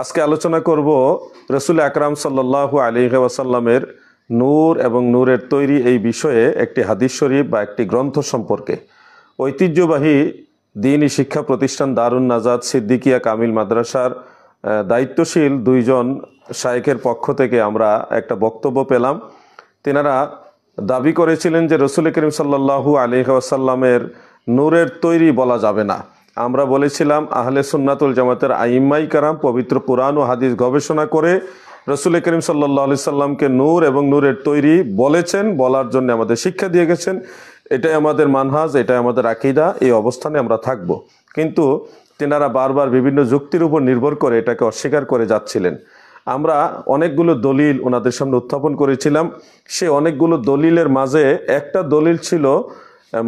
আজকে আলোচনা করব রসুল আকরাম সাল্লাহ আলী ওয়াসাল্লামের নূর এবং নূরের তৈরি এই বিষয়ে একটি হাদিস শরীফ বা একটি গ্রন্থ সম্পর্কে ঐতিহ্যবাহী দিনই শিক্ষা প্রতিষ্ঠান দারুন নাজাদ সিদ্দিকিয়া কামিল মাদ্রাসার দায়িত্বশীল দুইজন শায়েখের পক্ষ থেকে আমরা একটা বক্তব্য পেলাম তেনারা দাবি করেছিলেন যে রসুল করিম সাল্লাহু আলী ওয়াসাল্লামের নূরের তৈরি বলা যাবে না আমরা বলেছিলাম আহলে সুন্নাতুল জামাতের আইম্মাই কারাম পবিত্র পুরাণ ও হাদিস গবেষণা করে রসুল করিম সাল্লা আলি সাল্লামকে নূর এবং নূরের তৈরি বলেছেন বলার জন্য আমাদের শিক্ষা দিয়ে গেছেন এটাই আমাদের মানহাজ এটাই আমাদের আকিদা এই অবস্থানে আমরা থাকব। কিন্তু তেনারা বারবার বিভিন্ন যুক্তির উপর নির্ভর করে এটাকে অস্বীকার করে যাচ্ছিলেন আমরা অনেকগুলো দলিল ওনাদের সামনে উত্থাপন করেছিলাম সে অনেকগুলো দলিলের মাঝে একটা দলিল ছিল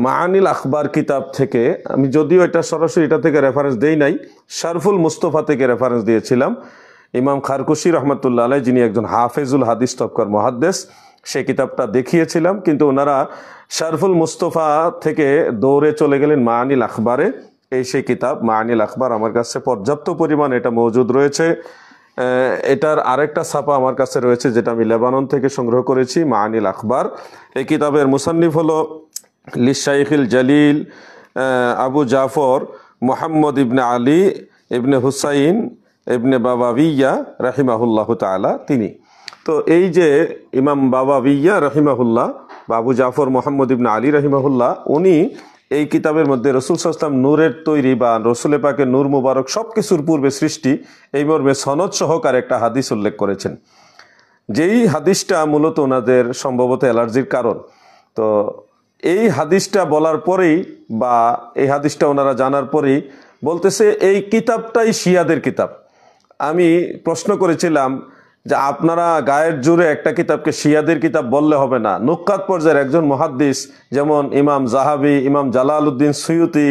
মাআনিল আখবার কিতাব থেকে আমি যদিও এটা সরাসরি এটা থেকে রেফারেন্স দেই নাই শারফুল মুস্তফা থেকে রেফারেন্স দিয়েছিলাম ইমাম খারকুশি রহমতুল্লা আলাই যিনি একজন হাফেজুল হাদিস তফকর মহাদ্দেস সে কিতাবটা দেখিয়েছিলাম কিন্তু ওনারা শারফুল মুস্তফা থেকে দৌড়ে চলে গেলেন মাআনিল আখবারে এই সেই কিতাব মায়ানিল আখবার আমার কাছে পর্যাপ্ত পরিমাণ এটা মজুদ রয়েছে এটার আরেকটা ছাপা আমার কাছে রয়েছে যেটা আমি লেবানন থেকে সংগ্রহ করেছি মায়ানিল আখবার এই কিতাবের মুসান্নিফ হলো লিসাইখিল জালিল আবু জাফর মোহাম্মদ ইবনে আলী ইবনে হুসাইন ইবনে বিয়া রাহিমাহুল্লাহ তালা তিনি তো এই যে ইমাম বাবা বিয়া রাহিমাহুল্লাহ বাবু জাফর মোহাম্মদ ইবনে আলী রাহিমাহুল্লাহ উনি এই কিতাবের মধ্যে রসুল সস্তাম নূরের তৈরি বা রসুল পাকে নূর মুবারক সব কিছুর পূর্বে সৃষ্টি এই মর্মে সনদ সহকার একটা হাদিস উল্লেখ করেছেন যেই হাদিসটা মূলত ওনাদের সম্ভবত অ্যালার্জির কারণ তো এই হাদিসটা বলার পরেই বা এই হাদিসটা ওনারা জানার পরেই বলতেছে এই কিতাবটাই শিয়াদের কিতাব আমি প্রশ্ন করেছিলাম যে আপনারা গায়ের জোরে একটা কিতাবকে শিয়াদের কিতাব বললে হবে না নুকাত পর্যায়ের একজন মহাদ্দিস যেমন ইমাম জাহাবি ইমাম জালাল উদ্দিন সৈয়তি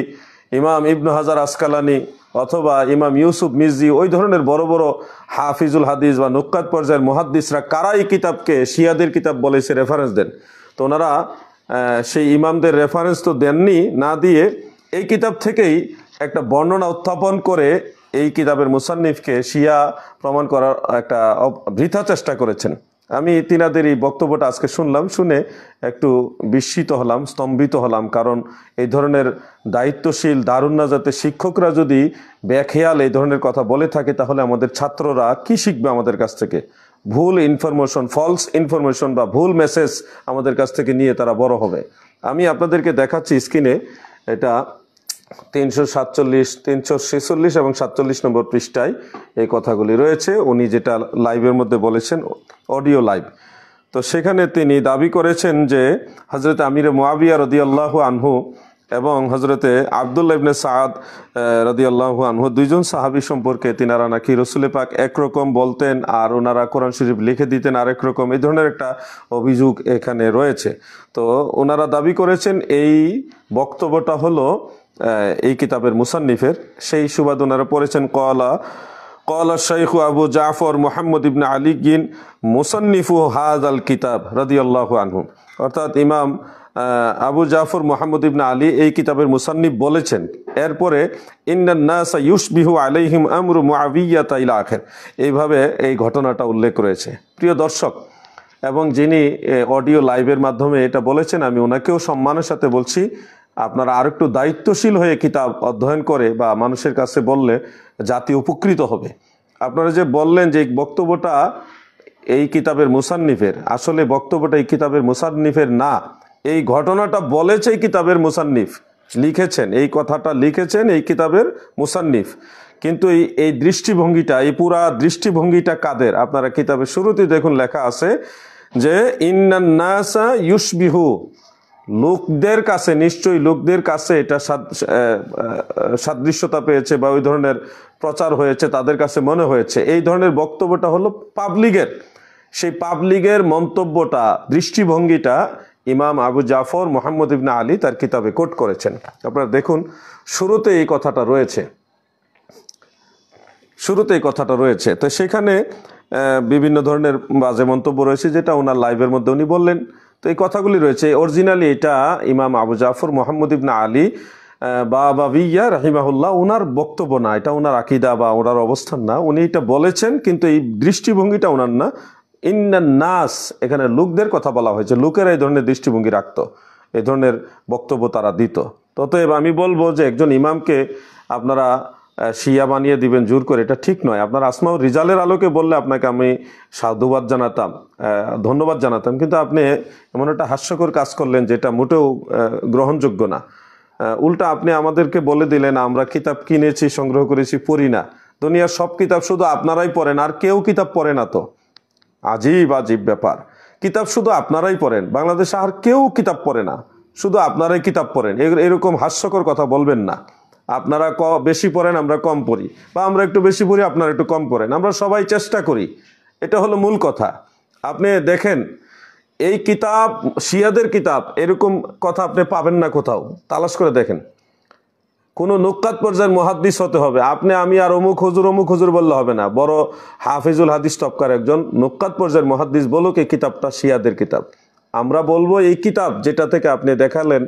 ইমাম ইবনু হাজার আসকালানি অথবা ইমাম ইউসুফ মির্জি ওই ধরনের বড় বড় হাফিজুল হাদিস বা নুকাত পর্যায়ের মহাদ্দিসরা কারা এই কিতাবকে শিয়াদের কিতাব বলেছে রেফারেন্স দেন তো ওনারা সেই ইমামদের রেফারেন্স তো দেননি না দিয়ে এই কিতাব থেকেই একটা বর্ণনা উত্থাপন করে এই কিতাবের মুসান্নিফকে শিয়া প্রমাণ করার একটা বৃথা চেষ্টা করেছেন আমি তিনাদের এই বক্তব্যটা আজকে শুনলাম শুনে একটু বিস্মিত হলাম স্তম্ভিত হলাম কারণ এই ধরনের দায়িত্বশীল না যাতে শিক্ষকরা যদি ব্যাখেয়াল এই ধরনের কথা বলে থাকে তাহলে আমাদের ছাত্ররা কি শিখবে আমাদের কাছ থেকে ভুল ইনফরমেশন ফলস ইনফরমেশন বা ভুল মেসেজ আমাদের কাছ থেকে নিয়ে তারা বড় হবে আমি আপনাদেরকে দেখাচ্ছি স্ক্রিনে এটা তিনশো সাতচল্লিশ তিনশো ছেচল্লিশ এবং সাতচল্লিশ নম্বর পৃষ্ঠায় এই কথাগুলি রয়েছে উনি যেটা লাইভের মধ্যে বলেছেন অডিও লাইভ তো সেখানে তিনি দাবি করেছেন যে হজরত আমির মোয়াবিয়া রদিয়াল্লাহ আনহু এবং হজরতে আবদুল্লা ইবনে সাদ রাদিয়াল্লাহ আনহু দুইজন সাহাবি সম্পর্কে তিনারা নাকি রসুলে পাক একরকম বলতেন আর ওনারা কোরআন শরীফ লিখে দিতেন আরেক রকম এই ধরনের একটা অভিযোগ এখানে রয়েছে তো ওনারা দাবি করেছেন এই বক্তব্যটা হলো এই কিতাবের মুসান্নিফের সেই সুবাদ ওনারা পড়েছেন কলা কলা শাইখ আবু জাফর মোহাম্মদ ইবনে আলী গিন মুসান্নিফু হাজ আল কিতাব আল্লাহ আনহু অর্থাৎ ইমাম আবু জাফর মোহাম্মদ ইবনা আলী এই কিতাবের মুসান্নিফ বলেছেন এরপরে ইন্নান্নাসা ইউসবিহু আমরু মুআবিয়া আখের এইভাবে এই ঘটনাটা উল্লেখ রয়েছে প্রিয় দর্শক এবং যিনি অডিও লাইভের মাধ্যমে এটা বলেছেন আমি ওনাকেও সম্মানের সাথে বলছি আপনারা আর একটু দায়িত্বশীল হয়ে কিতাব অধ্যয়ন করে বা মানুষের কাছে বললে জাতি উপকৃত হবে আপনারা যে বললেন যে বক্তব্যটা এই কিতাবের মুসান্নিফের আসলে বক্তব্যটা এই কিতাবের মুসান্নিফের না এই ঘটনাটা বলেছে কিতাবের মুসান্নিফ লিখেছেন এই কথাটা লিখেছেন এই কিতাবের মুসান্নিফ কিন্তু এই এই দৃষ্টিভঙ্গিটা এই পুরা দৃষ্টিভঙ্গিটা কাদের আপনারা কিতাবের শুরুতে দেখুন লেখা আছে যে ইন্নান্নাসা ইউসবিহু লোকদের কাছে নিশ্চয়ই লোকদের কাছে এটা সাদৃশ্যতা পেয়েছে বা ওই ধরনের প্রচার হয়েছে তাদের কাছে মনে হয়েছে এই ধরনের বক্তব্যটা হলো পাবলিকের সেই পাবলিকের মন্তব্যটা দৃষ্টিভঙ্গিটা ইমাম আবু জাফর মোহাম্মদ ইবনা আলী তার কিতাবে কোট করেছেন আপনারা দেখুন শুরুতে এই কথাটা রয়েছে শুরুতে এই কথাটা রয়েছে তো সেখানে বিভিন্ন ধরনের বাজে মন্তব্য রয়েছে যেটা ওনার লাইভের মধ্যে উনি বললেন তো এই কথাগুলি রয়েছে অরিজিনালি এটা ইমাম আবু জাফর মোহাম্মদ ইবনা আলী বাবা বিয়া রাহিমাহুল্লাহ ওনার বক্তব্য না এটা ওনার আকিদা বা ওনার অবস্থান না উনি এটা বলেছেন কিন্তু এই দৃষ্টিভঙ্গিটা ওনার না ইন্নান নাস এখানে লোকদের কথা বলা হয়েছে লোকের এই ধরনের দৃষ্টিভঙ্গি রাখত এই ধরনের বক্তব্য তারা দিত ততএব আমি বলবো যে একজন ইমামকে আপনারা শিয়া বানিয়ে দিবেন জোর করে এটা ঠিক নয় আপনার আসমাউ রিজালের আলোকে বললে আপনাকে আমি সাধুবাদ জানাতাম ধন্যবাদ জানাতাম কিন্তু আপনি এমন একটা হাস্যকর কাজ করলেন যেটা মোটেও গ্রহণযোগ্য না উল্টা আপনি আমাদেরকে বলে দিলেন আমরা কিতাব কিনেছি সংগ্রহ করেছি পড়ি না দুনিয়ার সব কিতাব শুধু আপনারাই পড়েন আর কেউ কিতাব পড়ে না তো আজীব আজীব ব্যাপার কিতাব শুধু আপনারাই পড়েন বাংলাদেশে আর কেউ কিতাব পড়ে না শুধু আপনারাই কিতাব পড়েন এরকম হাস্যকর কথা বলবেন না আপনারা ক বেশি পড়েন আমরা কম পড়ি বা আমরা একটু বেশি পড়ি আপনারা একটু কম পড়েন আমরা সবাই চেষ্টা করি এটা হলো মূল কথা আপনি দেখেন এই কিতাব শিয়াদের কিতাব এরকম কথা আপনি পাবেন না কোথাও তালাশ করে দেখেন কোনো নুকাত পর্যায়ের মহাদ্দিস হতে হবে আপনি আমি আর অমুক হুজুর অমুক হুজুর বললে হবে না বড় হাফিজুল হাদিস টপকার একজন নুকাত পর্যায়ের মহাদ্দিস বলুক এই কিতাবটা শিয়াদের কিতাব আমরা বলবো এই কিতাব যেটা থেকে আপনি দেখালেন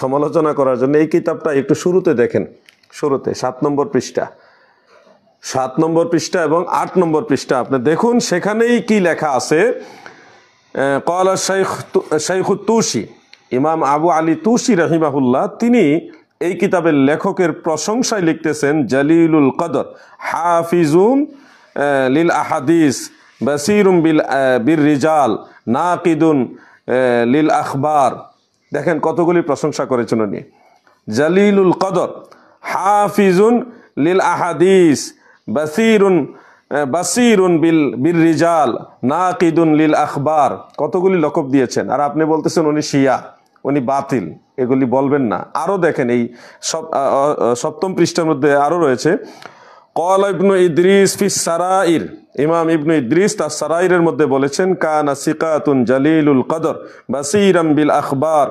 সমালোচনা করার জন্য এই কিতাবটা একটু শুরুতে দেখেন শুরুতে সাত নম্বর পৃষ্ঠা সাত নম্বর পৃষ্ঠা এবং আট নম্বর পৃষ্ঠা আপনি দেখুন সেখানেই কি লেখা আছে কয়লা শেখ শেখ তুসি ইমাম আবু আলী তুসি রহিমাহুল্লাহ তিনি এই কিতাবের লেখকের প্রশংসায় লিখতেছেন জালিলুল কদর হাফিজুন লিল আহাদিস বাসিরুম বিল বীর রিজাল নাকিদুন লিল আখবার দেখেন কতগুলি প্রশংসা করেছেন উনি জালিলুল কদর হাফিজুন লিল আহাদিস বাসিরুন বাসিরুন বিল বীর রিজাল নাকিদুন লিল আখবার কতগুলি লকব দিয়েছেন আর আপনি বলতেছেন উনি শিয়া উনি বাতিল এগুলি বলবেন না আরও দেখেন এই সপ্তম পৃষ্ঠার মধ্যে আরও রয়েছে কল ইবনু ইদ্রিস ফি সারাইর ইমাম ইবনু ইদ্রিস তার সারাইরের মধ্যে বলেছেন কানা সিকাতুন জালিলুল কদর বাসিরাম বিল আখবার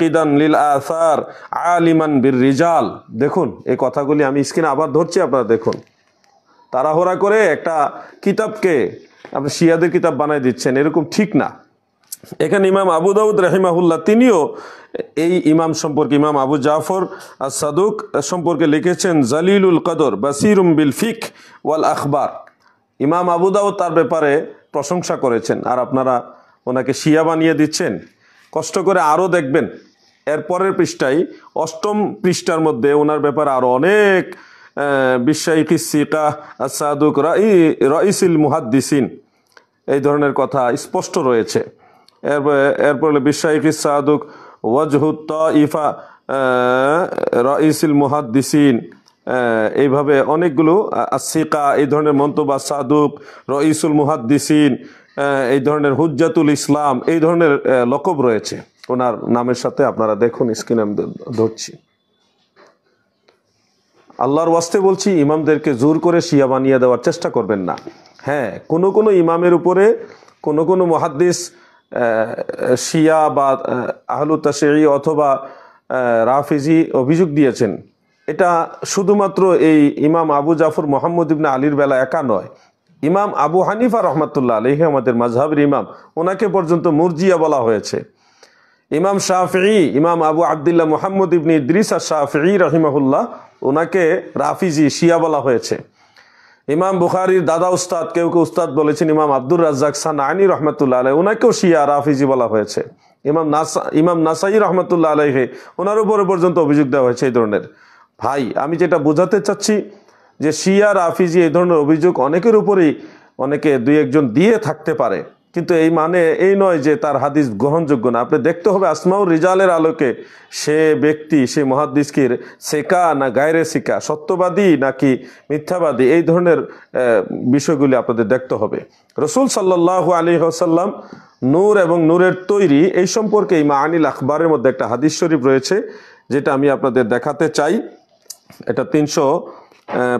কিদান লিল আসার আলিমান বির রিজাল দেখুন এই কথাগুলি আমি স্ক্রিনে আবার ধরছি আপনারা দেখুন তাড়াহুড়া করে একটা কিতাবকে আপনি শিয়াদের কিতাব বানাই দিচ্ছেন এরকম ঠিক না এখানে ইমাম আবু দাউদ রাহিমাহুল্লাহ তিনিও এই ইমাম সম্পর্কে ইমাম আবু জাফর আর সাদুক সম্পর্কে লিখেছেন জালিলুল কদর বাসিরুম বিল ফিক ওয়াল আখবার ইমাম আবু দাউদ তার ব্যাপারে প্রশংসা করেছেন আর আপনারা ওনাকে শিয়া বানিয়ে দিচ্ছেন কষ্ট করে আরও দেখবেন এরপরের পৃষ্ঠায় অষ্টম পৃষ্ঠার মধ্যে ওনার ব্যাপারে আরও অনেক বিশ্বাইকি সিকা সাদুক রাই রইসিল মুহাদ্দিসিন এই ধরনের কথা স্পষ্ট রয়েছে এরপর এরপর হলো সাদুক ওয়াজহুত ইফা রঈসিল মুহাদ্দিসিন এইভাবে অনেকগুলো আসিকা এই ধরনের মন্তব্য সাদুক রইসুল মুহাদ্দিসিন এই ধরনের হুজ্জাতুল ইসলাম এই ধরনের লকব রয়েছে ওনার নামের সাথে আপনারা দেখুন স্ক্রিনে আমি ধরছি আল্লাহর ওয়াস্তে বলছি ইমামদেরকে জোর করে শিয়া বানিয়ে দেওয়ার চেষ্টা করবেন না হ্যাঁ কোনো কোনো ইমামের উপরে কোনো কোনো মহাদ্দিস শিয়া বা আহলু তাসেরি অথবা রাফিজি অভিযোগ দিয়েছেন এটা শুধুমাত্র এই ইমাম আবু জাফর মোহাম্মদ ইবনা আলীর বেলা একা নয় ইমাম আবু হানিফা রহমতুল্লাহ আলহ আমাদের মাঝহাবের ইমাম ওনাকে পর্যন্ত মুরজিয়া বলা হয়েছে ইমাম শাহি ইমাম আবু আবদুল্লাহ মোহাম্মদ ইবনী ইদ্রিস আর শাহি রহিমাহুল্লাহ ওনাকে রাফিজি শিয়া বলা হয়েছে ইমাম বুখারির দাদা উস্তাদ কেউ কেউ উস্তাদ বলেছেন ইমাম আব্দুর রাজ্জাক সান আইনি রহমতুল্লাহ আলাই ওনাকেও শিয়া রাফিজি বলা হয়েছে ইমাম নাসা ইমাম নাসাই রহমতুল্লাহ হে ওনার উপরে পর্যন্ত অভিযোগ দেওয়া হয়েছে এই ধরনের ভাই আমি যেটা বোঝাতে চাচ্ছি যে শিয়া রাফিজি এই ধরনের অভিযোগ অনেকের উপরেই অনেকে দুই একজন দিয়ে থাকতে পারে কিন্তু এই মানে এই নয় যে তার হাদিস গ্রহণযোগ্য না আপনি দেখতে হবে আসমাউর রিজালের আলোকে সে ব্যক্তি সে মহাদিসকির সেকা না গায়রে শিকা সত্যবাদী নাকি মিথ্যাবাদী এই ধরনের বিষয়গুলি আপনাদের দেখতে হবে রসুল সাল্লাহ আলী হাসাল্লাম নূর এবং নূরের তৈরি এই সম্পর্কে ইমা আনিল আখবারের মধ্যে একটা হাদিস শরীফ রয়েছে যেটা আমি আপনাদের দেখাতে চাই এটা তিনশো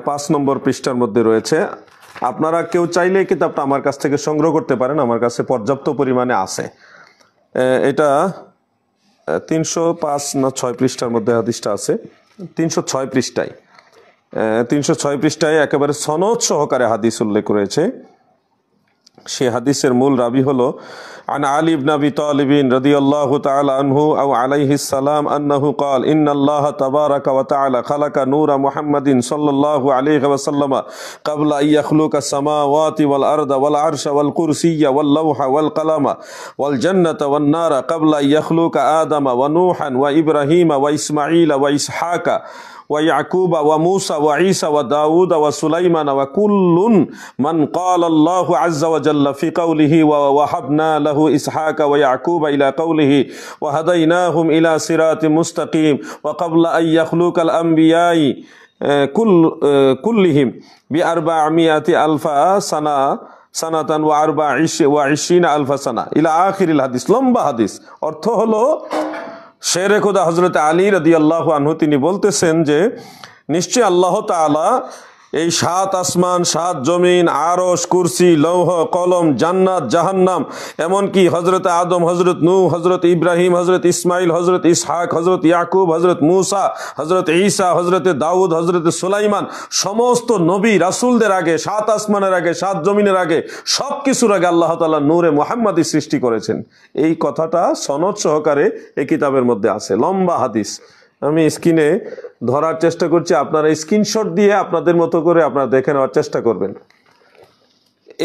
পাঁচ নম্বর পৃষ্ঠার মধ্যে রয়েছে আপনারা কেউ চাইলে কিতাবটা আমার কাছ থেকে সংগ্রহ করতে পারেন আমার কাছে পর্যাপ্ত পরিমাণে আছে এটা তিনশো পাঁচ না ছয় পৃষ্ঠার মধ্যে হাদিসটা আছে তিনশো ছয় পৃষ্ঠায় তিনশো ছয় পৃষ্ঠায় একেবারে সনদ সহকারে হাদিস উল্লেখ রয়েছে সেই হাদিসের মূল রাবি হলো عن علي بن ابي طالب رضي الله تعالى عنه او عليه السلام انه قال ان الله تبارك وتعالى خلق نور محمد صلى الله عليه وسلم قبل ان يخلق السماوات والارض والعرش والكرسي واللوح والقلم والجنه والنار قبل ان يخلق ادم ونوحا وابراهيم واسماعيل واسحاق ويعقوب وموسى وعيسى وداود وسليمان وكل من قال الله عز وجل في قوله ووهبنا له إسحاق ويعقوب إلى قوله وهديناهم إلى صراط مستقيم وقبل أن يخلق الأنبياء كل كلهم بأربعمائة ألف سنة সানাতান ওয়া আরবা ওয়া ইশিনা আলফা সানা ইলা আখির হাদিস লম্বা হাদিস অর্থ হলো শেরে খুদা হজরত আলী রদি আল্লাহ আনহু তিনি বলতেছেন যে নিশ্চয় আল্লাহ তালা এই সাত আসমান সাত জমিন আরস কুরসি লৌহ কলম জান্নাত জাহান্নাম এমনকি হজরত আদম হজরত নু হজরত ইব্রাহিম হজরত ইসমাইল হজরত ইসহাক হজরত ইয়াকুব হজরত মুসা হজরত ঈসা হজরত দাউদ হজরত সুলাইমান সমস্ত নবী রাসুলদের আগে সাত আসমানের আগে সাত জমিনের আগে সব কিছুর আগে আল্লাহ তালা নূরে মোহাম্মদী সৃষ্টি করেছেন এই কথাটা সনদ সহকারে এ কিতাবের মধ্যে আছে লম্বা হাদিস আমি স্ক্রিনে ধরার চেষ্টা করছি আপনারা স্ক্রিনশট দিয়ে আপনাদের মতো করে আপনারা দেখে নেওয়ার চেষ্টা করবেন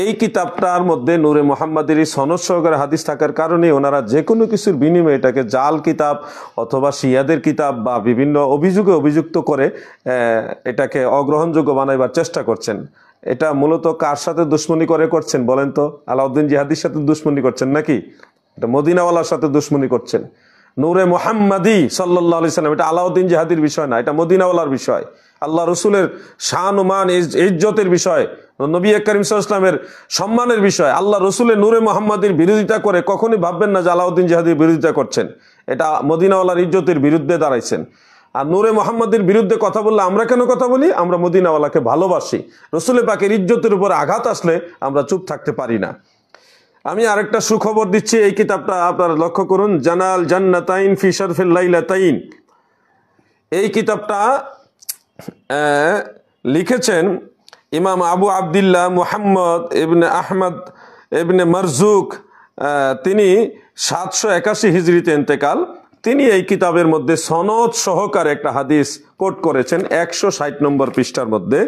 এই কিতাবটার মধ্যে নূরে মোহাম্মদের এই সনদ সহকারে হাদিস থাকার কারণে ওনারা যে কোনো কিছুর বিনিময়ে এটাকে জাল কিতাব অথবা শিয়াদের কিতাব বা বিভিন্ন অভিযোগে অভিযুক্ত করে এটাকে অগ্রহণযোগ্য বানাইবার চেষ্টা করছেন এটা মূলত কার সাথে দুশ্মনী করে করছেন বলেন তো আলাউদ্দিন জিহাদির সাথে দুশ্মনী করছেন নাকি এটা মদিনাওয়ালার সাথে দুশ্মনী করছেন নূরে মোহাম্মদি সাল্লাহ সাল্লাম এটা আলাউদ্দিন জাহাদির বিষয় না এটা মদিনাওয়ালার বিষয় আল্লাহ রসুলের শান মান ইজ্জতের বিষয় নবী করিম সাল্লামের সম্মানের বিষয় আল্লাহ রসুলের নূরে মোহাম্মদের বিরোধিতা করে কখনই ভাববেন না যে আলাউদ্দিন জাহাদির বিরোধিতা করছেন এটা মদিনাওয়ালার ইজ্জতের বিরুদ্ধে দাঁড়াইছেন আর নূরে মোহাম্মদের বিরুদ্ধে কথা বললে আমরা কেন কথা বলি আমরা মদিনাওয়ালাকে ভালোবাসি রসুলে পাকের ইজ্জতের উপর আঘাত আসলে আমরা চুপ থাকতে পারি না আমি আরেকটা সুখবর দিচ্ছি এই কিতাবটা আপনারা লক্ষ্য করুন জানাল জান্নাতাইন ফিশার ফিল্লাইলাতাইন এই কিতাবটা লিখেছেন ইমাম আবু আবদুল্লাহ মুহাম্মদ ইবনে আহমদ ইবনে মরজুক তিনি সাতশো একাশি হিজড়িতে এতেকাল তিনি এই কিতাবের মধ্যে সনদ সহকারে একটা হাদিস কোট করেছেন একশো ষাট নম্বর পৃষ্ঠার মধ্যে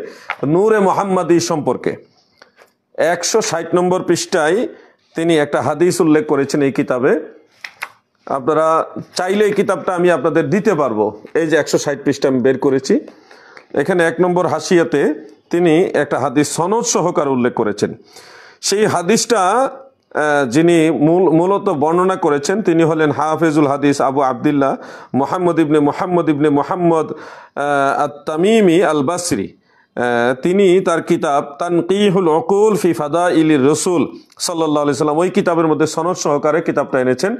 নূরে মোহাম্মদী সম্পর্কে একশো ষাট নম্বর পৃষ্ঠায় তিনি একটা হাদিস উল্লেখ করেছেন এই কিতাবে আপনারা চাইলে এই কিতাবটা আমি আপনাদের দিতে পারবো এই যে একশো ষাট পৃষ্ঠা আমি বের করেছি এখানে এক নম্বর হাসিয়াতে তিনি একটা হাদিস সনদ সহকার উল্লেখ করেছেন সেই হাদিসটা যিনি মূল মূলত বর্ণনা করেছেন তিনি হলেন হাফেজুল হাদিস আবু আবদুল্লাহ মোহাম্মদ ইবনে মোহাম্মদ ইবনে মোহাম্মদ তামিমি আল বাসরি তিনি তার কিতাব তানকিহুল অকুল ফি ফাদা ইলি রসুল সাল্লাহ সাল্লাম ওই কিতাবের মধ্যে সনদ সহকারে কিতাবটা এনেছেন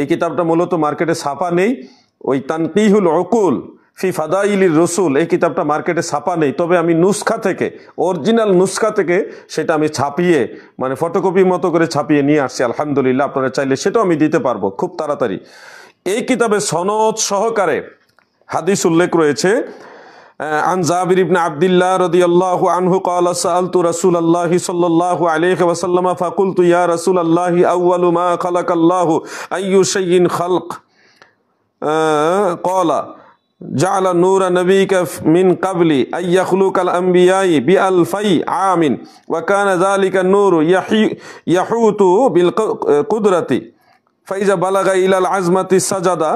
এই কিতাবটা মূলত মার্কেটে ছাপা নেই ওই তানকিহুল অকুল ফি ফাদা ইলি রসুল এই কিতাবটা মার্কেটে ছাপা নেই তবে আমি নুসখা থেকে অরিজিনাল নুসখা থেকে সেটা আমি ছাপিয়ে মানে ফটোকপি মতো করে ছাপিয়ে নিয়ে আসছি আলহামদুলিল্লাহ আপনারা চাইলে সেটাও আমি দিতে পারবো খুব তাড়াতাড়ি এই কিতাবে সনদ সহকারে হাদিস উল্লেখ রয়েছে عن جابر بن عبد الله رضي الله عنه قال سألت رسول الله صلى الله عليه وسلم فقلت يا رسول الله أول ما خلق الله أي شيء خلق قال جعل نور نبيك من قبل أن يخلق الأنبياء بألفي عام وكان ذلك النور يحوت بالقدرة ফাইজা বালাগা ইলাল আজমাতি সাজাদা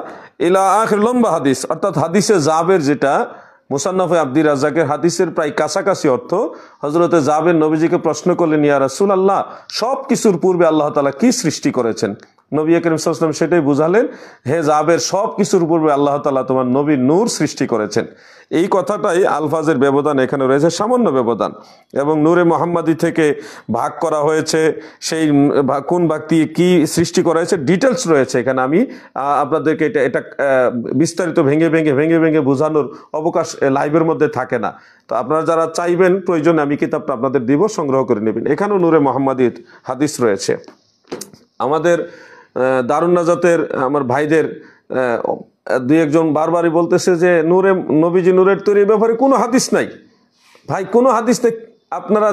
ইলা আখির লম্বা হাদিস অর্থাৎ হাদিসে জাবের যেটা মুসান্নফে আব্দির রাজাকের হাদিসের প্রায় কাছাকাছি অর্থ হজরতে জাবের নবীজিকে প্রশ্ন করলেন ইয়া রাসুল আল্লাহ সব কিছুর পূর্বে আল্লাহ তালা কি সৃষ্টি করেছেন নবী করিম সাল্লাম সেটাই বুঝালেন হে জাবের সব কিছুর পূর্বে আল্লাহ তালা তোমার নবী নূর সৃষ্টি করেছেন এই কথাটাই আলফাজের ব্যবধান এখানে রয়েছে সামান্য ব্যবধান এবং নূরে মোহাম্মদি থেকে ভাগ করা হয়েছে সেই কোন ব্যক্তি কি সৃষ্টি করা হয়েছে ডিটেলস রয়েছে এখানে আমি আপনাদেরকে এটা এটা বিস্তারিত ভেঙে ভেঙে ভেঙে ভেঙে বোঝানোর অবকাশ লাইভের মধ্যে থাকে না তো আপনারা যারা চাইবেন প্রয়োজনে আমি কিতাবটা আপনাদের দিব সংগ্রহ করে নেবেন এখানেও নূরে মোহাম্মদীর হাদিস রয়েছে আমাদের দারুন নাজাতের আমার ভাইদের দুই একজন বারবারই বলতেছে যে নূরে নবীজি নূরের তৈরি ব্যাপারে কোনো হাদিস নাই ভাই কোনো হাদিস আপনারা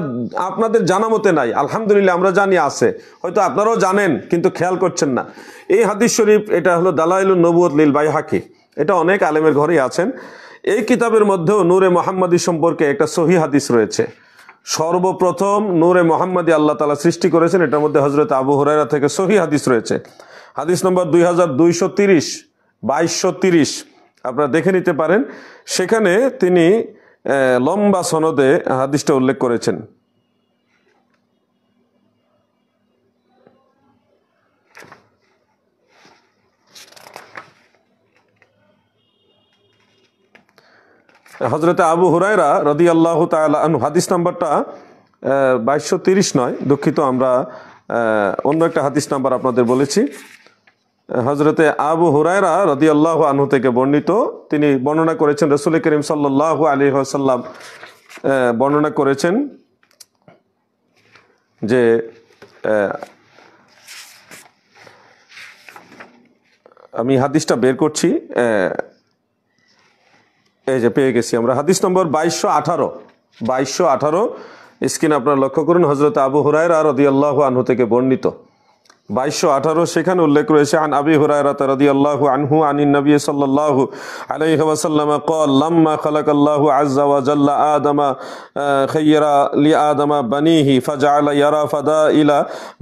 আপনাদের জানা মতে নাই আলহামদুলিল্লাহ আমরা জানি আছে হয়তো আপনারাও জানেন কিন্তু খেয়াল করছেন না এই হাদিস শরীফ এটা হলো দালাইল নবুত লীল বাই হাকি এটা অনেক আলেমের ঘরেই আছেন এই কিতাবের মধ্যেও নূরে মোহাম্মদী সম্পর্কে একটা সহি হাদিস রয়েছে সর্বপ্রথম নূরে মোহাম্মদী আল্লাহ তালা সৃষ্টি করেছেন এটার মধ্যে হজরত আবু হরাইরা থেকে সহি হাদিস রয়েছে হাদিস নম্বর দুই হাজার দুইশো তিরিশ বাইশশো তিরিশ আপনারা দেখে নিতে পারেন সেখানে তিনি লম্বা সনদে হাদিসটা উল্লেখ করেছেন হজরতে আবু হুরায়রা রদি আল্লাহ তালু হাদিস নাম্বারটা বাইশশো তিরিশ নয় দুঃখিত আমরা অন্য একটা হাদিস নাম্বার আপনাদের বলেছি হজরতে আবু হুরায়রা রদি আল্লাহ আনহু থেকে বর্ণিত তিনি বর্ণনা করেছেন রসুল করিম সাল্লাহ আলী আসাল্লাম বর্ণনা করেছেন যে আমি হাদিসটা বের করছি এই যে পেয়ে গেছি আমরা হাদিস নম্বর বাইশশো আঠারো বাইশশো আঠারো স্ক্রিন আপনার লক্ষ্য করুন হজরত আবু হুরায়রা রদিয়াল্লাহ আনহু থেকে বর্ণিত বাইশশো আঠারো সেখানে উল্লেখ রয়েছে আন আবি হুরায়রা তারাদি আল্লাহু আনহু আনি নবী সাল্লাল্লাহু আলাইহি ওয়াসাল্লাম قال لما خلق الله عز وجل آدم خير لآدم بنيه فجعل يرى فضائل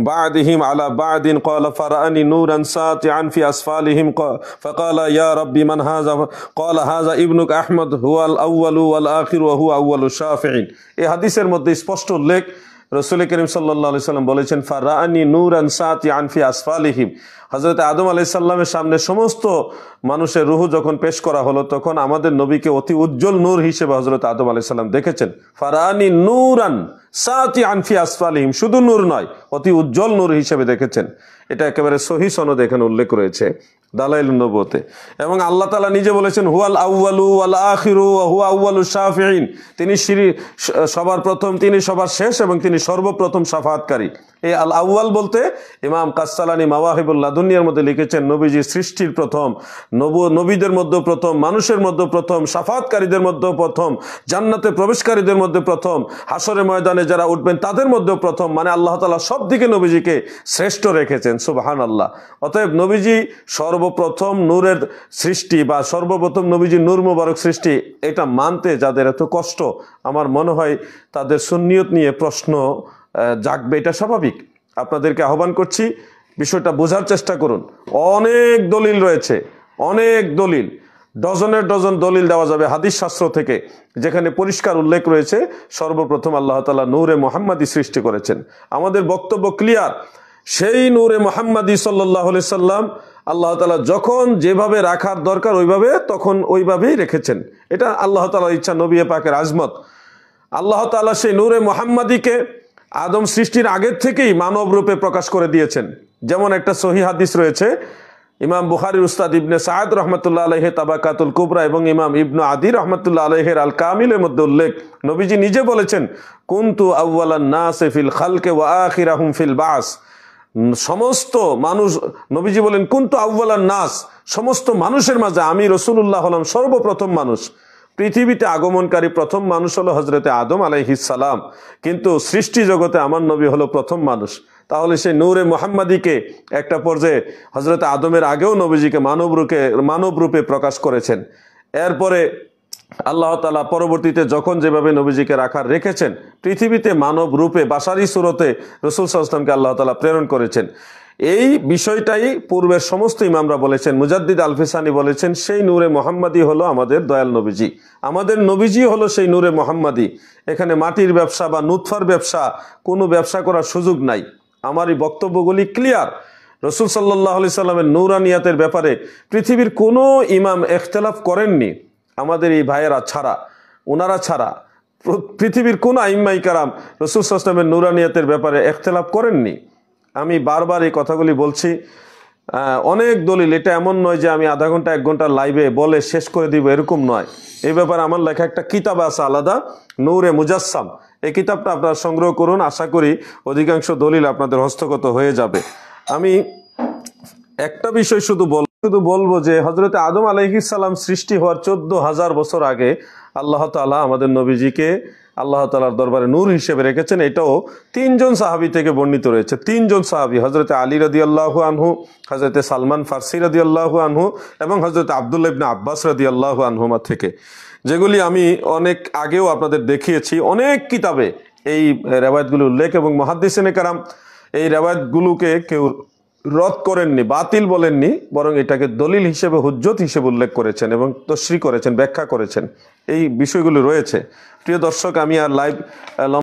بعدهم على بعد قال فرأني نورا ساطعا في أسفالهم فقال يا رب من هذا قال هذا ابنك أحمد هو الأول والآخر وهو أول الشافعين এই হাদিসের মধ্যে স্পষ্ট উল্লেখ রসুল করিম সাল্লি সাল্লাম বলেছেন ফারানি নূর আনসাত আনফি আসফালিহিম হজরত আদম আলাইসাল্লামের সামনে সমস্ত মানুষের রুহু যখন পেশ করা হলো তখন আমাদের নবীকে অতি উজ্জ্বল নূর হিসেবে হজরত আদম আলাইসাল্লাম দেখেছেন ফারানি নূরান সাতি আনফি আসফালিহিম শুধু নূর নয় অতি উজ্জ্বল নূর হিসেবে দেখেছেন এটা একেবারে সহি সনদ এখানে উল্লেখ রয়েছে দালাইল নবতে এবং আল্লাহ তালা নিজে বলেছেন হুয়াল আউ্বালু আল আখিরু হুয়া আউ্বালু শাহফিন তিনি সিরি সবার প্রথম তিনি সবার শেষ এবং তিনি সর্বপ্রথম সাফাতকারী এই আল আউ্ল বলতে ইমাম কাসালানি মাওয়াহিবুল্লা দুনিয়ার মধ্যে লিখেছেন নবীজি সৃষ্টির প্রথম নব নবীদের মধ্যে প্রথম মানুষের মধ্যে প্রথম সাফাতকারীদের মধ্যে প্রথম জান্নাতে প্রবেশকারীদের মধ্যে প্রথম হাসরের ময়দানে যারা উঠবেন তাদের মধ্যেও প্রথম মানে আল্লাহ তালা সব দিকে নবীজিকে শ্রেষ্ঠ রেখেছেন সুবাহান আল্লাহ অতএব নবীজি সর্বপ্রথম নূরের সৃষ্টি বা সর্বপ্রথম নবীজি নূর মোবারক সৃষ্টি এটা মানতে যাদের এত কষ্ট আমার মনে হয় তাদের সুন্নিয়ত নিয়ে প্রশ্ন জাগবে এটা স্বাভাবিক আপনাদেরকে আহ্বান করছি বিষয়টা বোঝার চেষ্টা করুন অনেক দলিল রয়েছে অনেক দলিল ডজনের ডজন দলিল দেওয়া যাবে হাদিস শাস্ত্র থেকে যেখানে পরিষ্কার উল্লেখ রয়েছে সর্বপ্রথম আল্লাহ তালা নূরে মোহাম্মদই সৃষ্টি করেছেন আমাদের বক্তব্য ক্লিয়ার সেই নূরে মোহাম্মদী সাল্লাহ সাল্লাম আল্লাহ তালা যখন যেভাবে রাখার দরকার ওইভাবে তখন ওইভাবেই রেখেছেন এটা আল্লাহ তালার ইচ্ছা নবী পাকের আজমত আল্লাহ তালা সেই নূরে মোহাম্মদীকে আদম সৃষ্টির আগের থেকেই মানব রূপে প্রকাশ করে দিয়েছেন যেমন একটা সহি হাদিস রয়েছে ইমাম বুহারির উস্তাদ ইবনে সায়দ রহমতুল্লাহ আলহে তাবাকাতুল কুবরা এবং ইমাম ইবনু আদি রহমতুল্লাহ আলহের আল কামিলের মধ্যে উল্লেখ নবীজি নিজে বলেছেন কুন্তু আউ্লা ফিল খালকে ফিল বাস সমস্ত মানুষ নবীজি বলেন কুন্তু আউ্লা নাস সমস্ত মানুষের মাঝে আমি রসুল্লাহ হলাম সর্বপ্রথম মানুষ পৃথিবীতে আগমনকারী প্রথম মানুষ হলো হজরতে আদম সালাম কিন্তু সৃষ্টি জগতে আমার নবী হলো প্রথম মানুষ তাহলে সেই নূরে মোহাম্মদীকে একটা পর্যায়ে হজরত আদমের আগেও নবীজিকে মানব রূপে মানব রূপে প্রকাশ করেছেন এরপরে আল্লাহ তালা পরবর্তীতে যখন যেভাবে নবীজিকে রাখার রেখেছেন পৃথিবীতে মানব রূপে বাসারি সুরতে রসুল সাল্লামকে আল্লাহ তালা প্রেরণ করেছেন এই বিষয়টাই পূর্বের সমস্ত ইমামরা বলেছেন মুজাদ্দিদ আলফিসানি বলেছেন সেই নূরে মোহাম্মদী হলো আমাদের দয়াল নবীজি আমাদের নবীজি হলো সেই নূরে মোহাম্মদী এখানে মাটির ব্যবসা বা নুৎফার ব্যবসা কোনো ব্যবসা করার সুযোগ নাই আমার এই বক্তব্যগুলি ক্লিয়ার রসুল সাল্লাহ আলি সাল্লামের নূরানিয়াতের ব্যাপারে পৃথিবীর কোনো ইমাম এখতলাফ করেননি আমাদের এই ভাইয়েরা ছাড়া ওনারা ছাড়া পৃথিবীর কোন আইম্মাই কারাম রসুল সাল্লামের নূরানিয়াতের ব্যাপারে এখতলাফ করেননি আমি বারবার এই কথাগুলি বলছি অনেক দলিল এটা এমন নয় যে আমি আধা ঘন্টা এক ঘন্টা লাইভে বলে শেষ করে দিব এরকম নয় এই ব্যাপারে আমার লেখা একটা কিতাব আছে আলাদা নৌরে মুজাসসাম এই কিতাবটা আপনারা সংগ্রহ করুন আশা করি অধিকাংশ দলিল আপনাদের হস্তগত হয়ে যাবে আমি একটা বিষয় শুধু বল শুধু বলবো যে হজরত আদম আলহিসাল্লাম সৃষ্টি হওয়ার চোদ্দ হাজার বছর আগে আল্লাহ তালা আমাদের নবীজিকে আল্লাহ তালার দরবারে নূর হিসেবে রেখেছেন এটাও তিনজন সাহাবি থেকে বর্ণিত রয়েছে তিনজন সাহাবি হজরত আলী রদি আল্লাহ আনহু হজরতে সালমান ফার্সি রদি আল্লাহ আনহু এবং হজরত আবদুল্লা ইবনা আব্বাস রদি আল্লাহ আনহুমা থেকে যেগুলি আমি অনেক আগেও আপনাদের দেখিয়েছি অনেক কিতাবে এই রেবায়তগুলি উল্লেখ এবং মহাদ্দিসেনে কারাম এই রেবায়তগুলোকে কেউ রদ করেননি বাতিল বলেননি বরং এটাকে দলিল হিসেবে হুজ্জত হিসেবে উল্লেখ করেছেন এবং তশ্রী করেছেন ব্যাখ্যা করেছেন এই বিষয়গুলো রয়েছে প্রিয় দর্শক আমি আর লাইভ